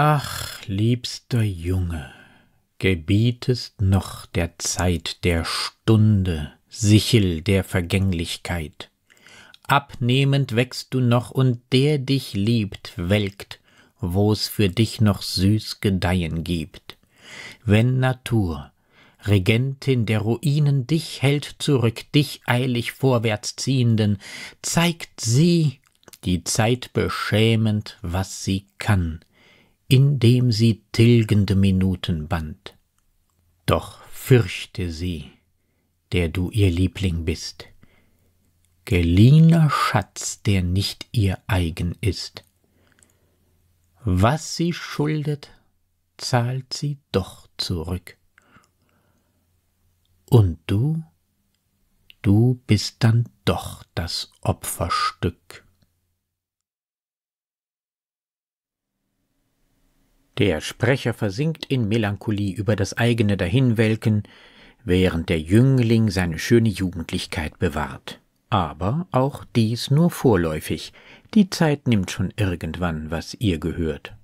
Ach, liebster Junge, gebietest noch der Zeit, der Stunde, Sichel der Vergänglichkeit. Abnehmend wächst du noch, und der dich liebt, welkt, wo's für dich noch süß Gedeihen gibt. Wenn Natur, Regentin der Ruinen, dich hält zurück, dich eilig vorwärts ziehenden, zeigt sie, die Zeit beschämend, was sie kann, indem sie tilgende Minuten band. Doch fürchte sie, der du ihr Liebling bist, geliehener Schatz, der nicht ihr eigen ist. Was sie schuldet, zahlt sie doch zurück. Und du, du bist dann doch das Opferstück. Der Sprecher versinkt in Melancholie über das eigene Dahinwelken, während der Jüngling seine schöne Jugendlichkeit bewahrt. Aber auch dies nur vorläufig, die Zeit nimmt schon irgendwann, was ihr gehört.